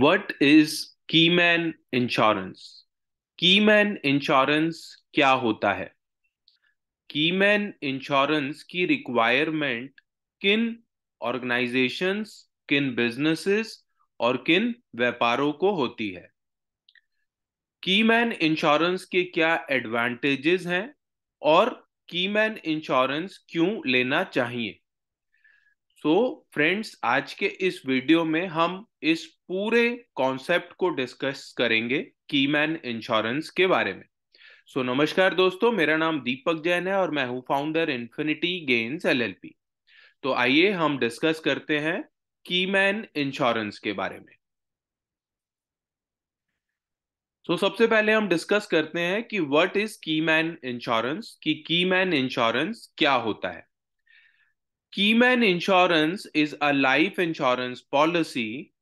What is keyman insurance keyman insurance क्या होता है कीमैन इंश्योरेंस की रिक्वायरमेंट किन ऑर्गेनाइजेशंस किन बिजनेसेस और किन व्यापारों को होती है कीमैन इंश्योरेंस के क्या एडवांटेजेस हैं और कीमैन इंश्योरेंस क्यों लेना चाहिए सो फ्रेंड्स आज के इस वीडियो में हम इस पूरे कॉन्सेप्ट को डिस्कस करेंगे कीमैन इंश्योरेंस के बारे में सो so, नमस्कार दोस्तों मेरा नाम दीपक जैन है और मैं हूं फाउंडर इन्फिनिटी गेन्स एलएलपी तो आइए हम डिस्कस करते हैं कीमैन इंश्योरेंस के बारे में सो so, सबसे पहले हम डिस्कस करते हैं कि व्हाट इज कीमैन इंश्योरेंस की कीमैन इंश्योरेंस क्या होता है Keyman Insurance is a life insurance policy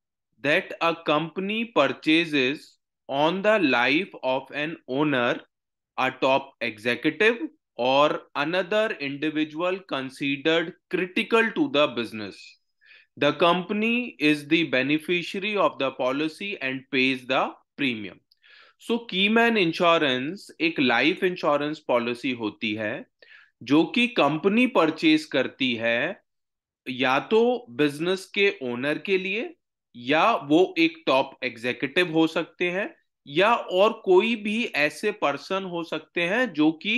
that a company purchases on the life of an owner, a top executive, or another individual considered critical to the business. The company is the beneficiary of the policy and pays the premium. So keyman insurance एक life insurance policy होती है जो कि company purchase करती है या तो business के ओनर के लिए या वो एक टॉप एग्जीक्यूटिव हो सकते हैं या और कोई भी ऐसे पर्सन हो सकते हैं जो कि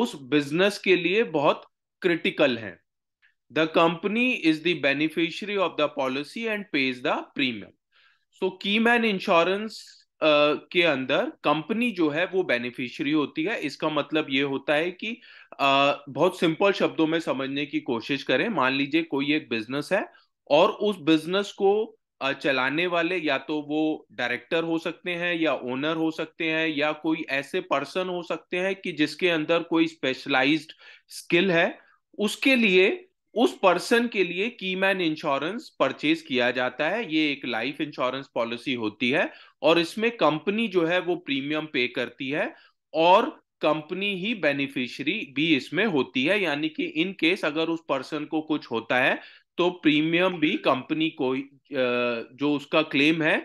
उस बिजनेस के लिए बहुत क्रिटिकल हैं the company is the beneficiary of the policy and pays the premium so key man insurance के अंदर कंपनी जो है वो बेनिफिशियरी होती है इसका मतलब ये होता है कि बहुत सिंपल शब्दों में समझने की कोशिश करें मान लीजिए कोई एक बिजनेस है और उस बिजनेस को चलाने वाले या तो वो डायरेक्टर हो सकते हैं या ओनर हो सकते हैं या कोई ऐसे पर्सन हो सकते हैं कि जिसके अंदर कोई स्पेशलाइज्ड स्किल है उसके लिए उस पर्सन के लिए की मैन इंश्योरेंस परचेज किया जाता है ये एक लाइफ इंश्योरेंस पॉलिसी होती है और इसमें कंपनी जो है वो प्रीमियम पे करती है और कंपनी ही बेनिफिशियरी भी इसमें होती है यानी कि इन केस अगर उस पर्सन को कुछ होता है तो प्रीमियम भी कंपनी को जो उसका क्लेम है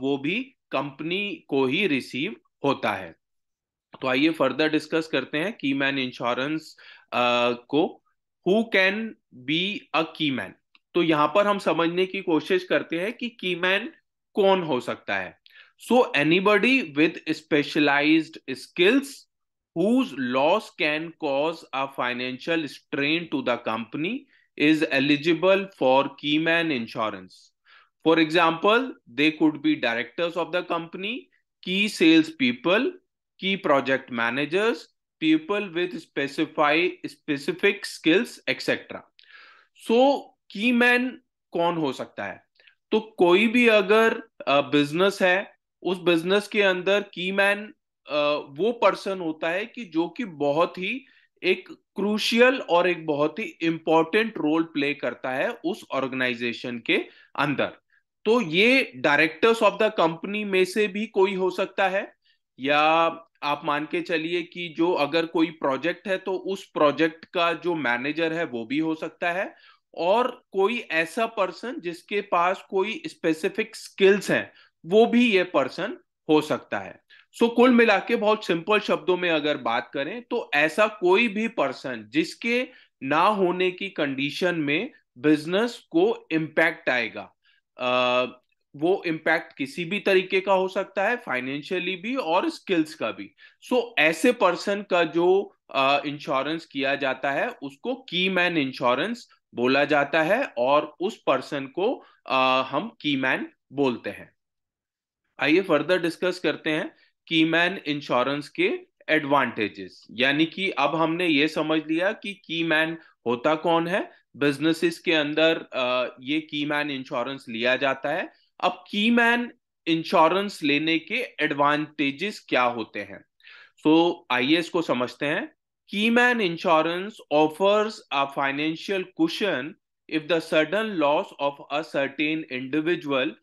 वो भी कंपनी को ही रिसीव होता है तो आइए फर्दर डिस्कस करते हैं की मैन इंश्योरेंस को who can be a key man तो यहां पर हम समझने की कोशिश करते हैं कि की मैन कौन हो सकता है so anybody with specialised skills whose loss can cause a financial strain to the company is eligible for keyman insurance. For example, they could be directors of the company, key salespeople, key project managers, people with specify specific skills etcetera so key man कौन हो सकता है तो कोई भी अगर business है उस बिजनेस के अंदर की मैन वो पर्सन होता है कि जो कि बहुत ही एक क्रूशियल और एक बहुत ही इंपॉर्टेंट रोल प्ले करता है उस ऑर्गेनाइजेशन के अंदर तो ये डायरेक्टर्स ऑफ द कंपनी में से भी कोई हो सकता है या आप मान के चलिए कि जो अगर कोई प्रोजेक्ट है तो उस प्रोजेक्ट का जो मैनेजर है वो भी हो सकता है और कोई ऐसा पर्सन जिसके पास कोई स्पेसिफिक स्किल्स हैं वो भी ये पर्सन हो सकता है सो so, कुल मिला के बहुत सिंपल शब्दों में अगर बात करें तो ऐसा कोई भी पर्सन जिसके ना होने की कंडीशन में बिजनेस को इम्पैक्ट आएगा वो इम्पैक्ट किसी भी तरीके का हो सकता है फाइनेंशियली भी और स्किल्स का भी सो so, ऐसे पर्सन का जो इंश्योरेंस uh, किया जाता है उसको की मैन इंश्योरेंस बोला जाता है और उस पर्सन को uh, हम की मैन बोलते हैं आइए फर्दर डिस्कस करते हैं की मैन इंश्योरेंस के एडवांटेजेस यानी कि अब हमने ये समझ लिया कि की मैन होता कौन है बिजनेसेस के अंदर uh, ये की मैन इंश्योरेंस लिया जाता है अब की मैन इंश्योरेंस लेने के एडवांटेजेस क्या होते हैं सो so, आइए इसको समझते हैं key man insurance offers a financial cushion if the sudden loss of a certain individual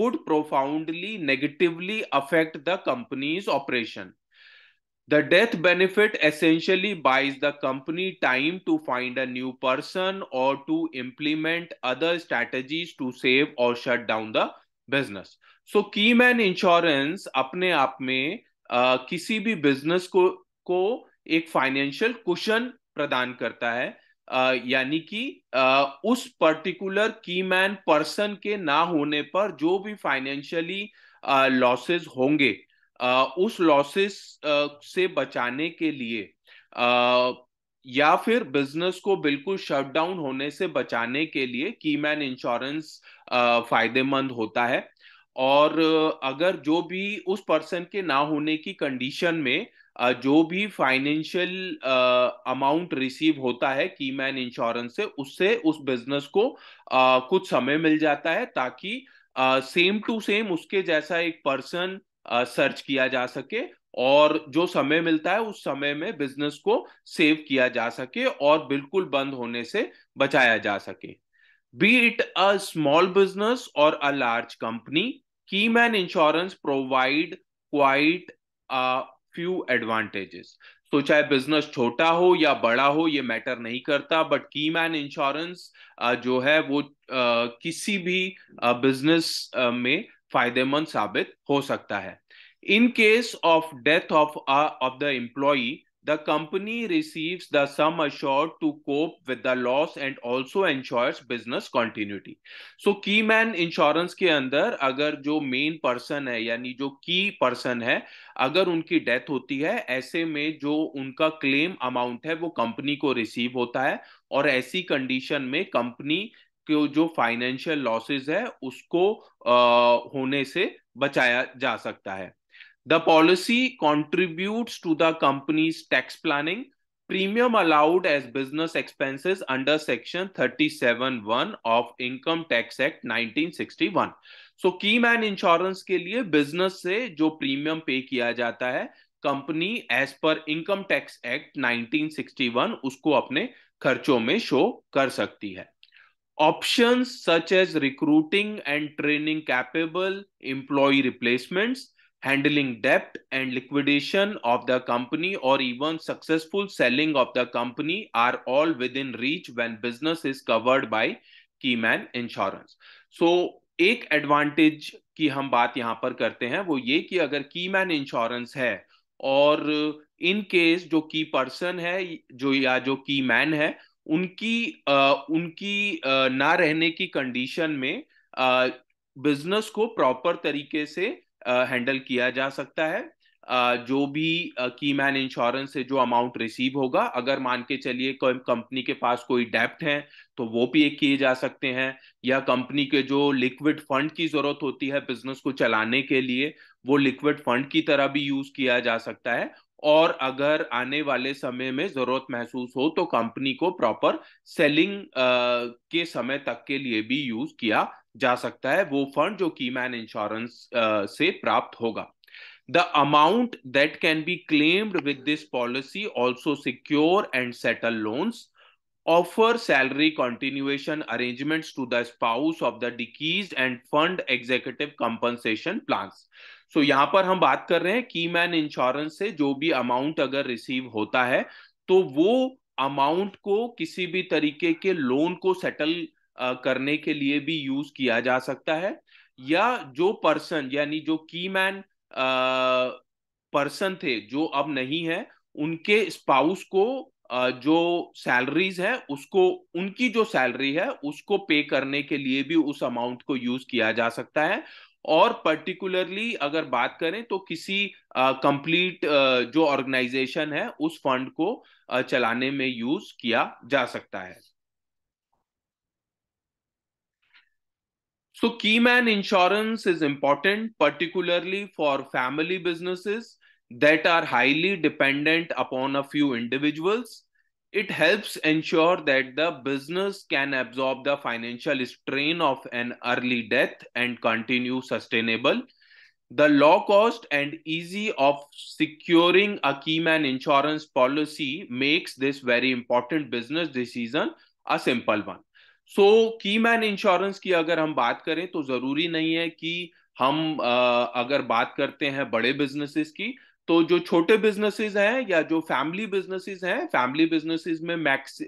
would profoundly negatively affect the company's operation the death benefit essentially buys the company time to find a new person or to implement other strategies to save or shut down the business so key man insurance अपने आप में आ, किसी भी business को को एक financial cushion प्रदान करता है यानी कि उस पर्टिकुलर की मैन पर्सन के ना होने पर जो भी फाइनेंशियली लॉसेस होंगे आ, उस लॉसेस से बचाने के लिए आ, या फिर बिजनेस को बिल्कुल शट डाउन होने से बचाने के लिए की मैन इंश्योरेंस फायदेमंद होता है और अगर जो भी उस पर्सन के ना होने की कंडीशन में जो भी फाइनेंशियल अमाउंट रिसीव होता है की मैन इंश्योरेंस से उससे उस बिजनेस को आ, कुछ समय मिल जाता है ताकि सेम टू सेम उसके जैसा एक पर्सन सर्च किया जा सके और जो समय मिलता है उस समय में बिजनेस को सेव किया जा सके और बिल्कुल बंद होने से बचाया जा सके be it a small business or a large company key man insurance provide quite a few advantages तो चाहे बिजनेस छोटा हो या बड़ा हो ये मैटर नहीं करता बट की मैन इंश्योरेंस जो है वो किसी भी बिजनेस में फायदेमंद साबित हो सकता है In case of death of, a uh, of the employee, the company receives the sum assured to cope with the loss and also ensures business continuity. So key man insurance ke andar agar jo main person hai yani jo key person hai अगर उनकी death होती है ऐसे में जो उनका claim amount है वो कंपनी को रिसीव होता है और ऐसी कंडीशन में कंपनी के जो फाइनेंशियल लॉसेज है उसको आ, होने से बचाया जा सकता है The policy contributes to the company's tax planning. Premium allowed as business expenses under Section 37.1 of Income Tax Act 1961. so key man insurance ke liye business se jo premium pay kiya jata hai company as per income tax act 1961 usko apne खर्चों mein show kar sakti hai options such as recruiting and training capable employee replacements handling debt and liquidation of the company or even successful selling of the company are all within reach when business is covered by keyman insurance so एक advantage की हम बात यहाँ पर करते हैं वो ये कि अगर कीमैन इंश्योरेंस है और इन केस जो की पर्सन है जो या जो की मैन है उनकी आ, उनकी आ, ना रहने की कंडीशन में बिजनेस को प्रॉपर तरीके से हैंडल किया जा सकता है जो भी की मैन इंश्योरेंस से जो अमाउंट रिसीव होगा अगर मान के चलिए कंपनी के पास कोई डेप्ट है तो वो भी एक किए जा सकते हैं या कंपनी के जो लिक्विड फंड की जरूरत होती है बिजनेस को चलाने के लिए वो लिक्विड फंड की तरह भी यूज किया जा सकता है और अगर आने वाले समय में जरूरत महसूस हो तो कंपनी को प्रॉपर सेलिंग के समय तक के लिए भी यूज किया जा सकता है वो फंड जो की मैन इंश्योरेंस से प्राप्त होगा the amount that can be claimed with this policy also secure and settle loans offer salary continuation arrangements to the spouse of the डिकीज and fund executive compensation plan so यहां पर हम बात कर रहे हैं की मैन इंश्योरेंस से जो भी अमाउंट अगर रिसीव होता है तो वो अमाउंट को किसी भी तरीके के लोन को सेटल करने के लिए भी यूज किया जा सकता है या जो पर्सन यानी जो की मैन पर्सन थे जो अब नहीं है उनके स्पाउस को जो सैलरीज है उसको उनकी जो सैलरी है उसको पे करने के लिए भी उस अमाउंट को यूज किया जा सकता है और पर्टिकुलरली अगर बात करें तो किसी कंप्लीट जो ऑर्गेनाइजेशन है उस फंड को चलाने में यूज किया जा सकता है So, keyman insurance is important, particularly for family businesses that are highly dependent upon a few individuals. It helps ensure that the business can absorb the financial strain of an early death and continue sustainable. The low cost and easy of securing a keyman insurance policy makes this very important business decision a simple one. So key man insurance की अगर हम बात करें तो जरूरी नहीं है कि हम आ, अगर बात करते हैं बड़े बिजनेसेस की तो जो छोटे बिजनेसेस हैं या जो फैमिली बिजनेसेस हैं फैमिली बिजनेसेस में मैक्स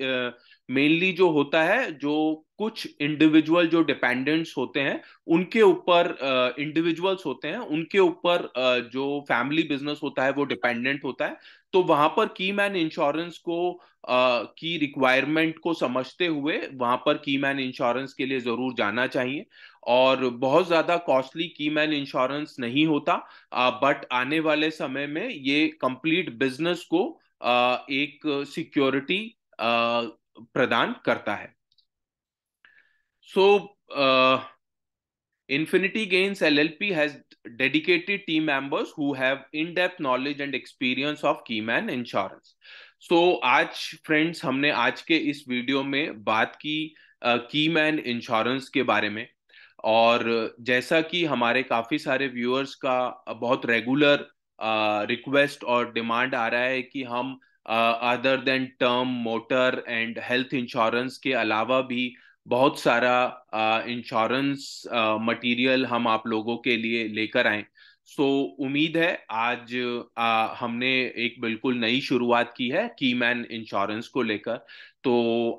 मेनली जो होता है जो कुछ इंडिविजुअल जो डिपेंडेंट्स होते हैं उनके ऊपर इंडिविजुअल्स uh, होते हैं उनके ऊपर uh, जो फैमिली बिजनेस होता है वो डिपेंडेंट होता है तो वहां पर की मैन इंश्योरेंस को uh, की रिक्वायरमेंट को समझते हुए वहां पर की मैन इंश्योरेंस के लिए जरूर जाना चाहिए और बहुत ज़्यादा कॉस्टली की मैन इंश्योरेंस नहीं होता बट आने वाले समय में ये कंप्लीट बिजनेस को एक सिक्योरिटी प्रदान करता है so Infinity Gains L L P has dedicated team members who have in depth knowledge and experience of key man insurance so आज फ्रेंड्स हमने आज के इस वीडियो में बात की की मैन इंश्योरेंस के बारे में और जैसा कि हमारे काफ़ी सारे व्यूअर्स का बहुत रेगुलर रिक्वेस्ट uh, और डिमांड आ रहा है कि हम other than term motor and health insurance के अलावा भी बहुत सारा इंश्योरेंस uh, मटेरियल uh, हम आप लोगों के लिए लेकर आए सो so, उम्मीद है आज uh, हमने एक बिल्कुल नई शुरुआत की है की मैन इंश्योरेंस को लेकर तो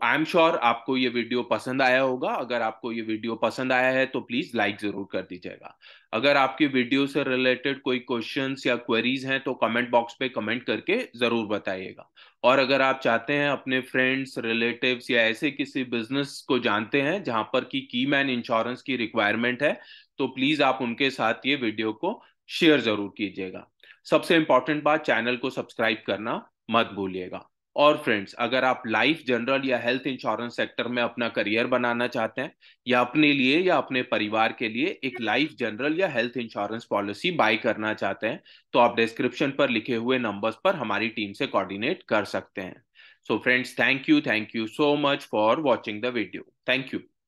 आई एम श्योर आपको ये वीडियो पसंद आया होगा अगर आपको ये वीडियो पसंद आया है तो प्लीज़ लाइक ज़रूर कर दीजिएगा अगर आपकी वीडियो से रिलेटेड कोई क्वेश्चन या क्वेरीज हैं तो कमेंट बॉक्स पे कमेंट करके ज़रूर बताइएगा और अगर आप चाहते हैं अपने फ्रेंड्स रिलेटिव्स या ऐसे किसी बिजनेस को जानते हैं जहां पर की की मैन इंश्योरेंस की रिक्वायरमेंट है तो प्लीज़ आप उनके साथ ये वीडियो को शेयर ज़रूर कीजिएगा सबसे इंपॉर्टेंट बात चैनल को सब्सक्राइब करना मत भूलिएगा और फ्रेंड्स अगर आप लाइफ जनरल या हेल्थ इंश्योरेंस सेक्टर में अपना करियर बनाना चाहते हैं या अपने लिए या अपने परिवार के लिए एक लाइफ जनरल या हेल्थ इंश्योरेंस पॉलिसी बाय करना चाहते हैं तो आप डिस्क्रिप्शन पर लिखे हुए नंबर्स पर हमारी टीम से कोऑर्डिनेट कर सकते हैं so friends thank you thank you so much for watching the video thank you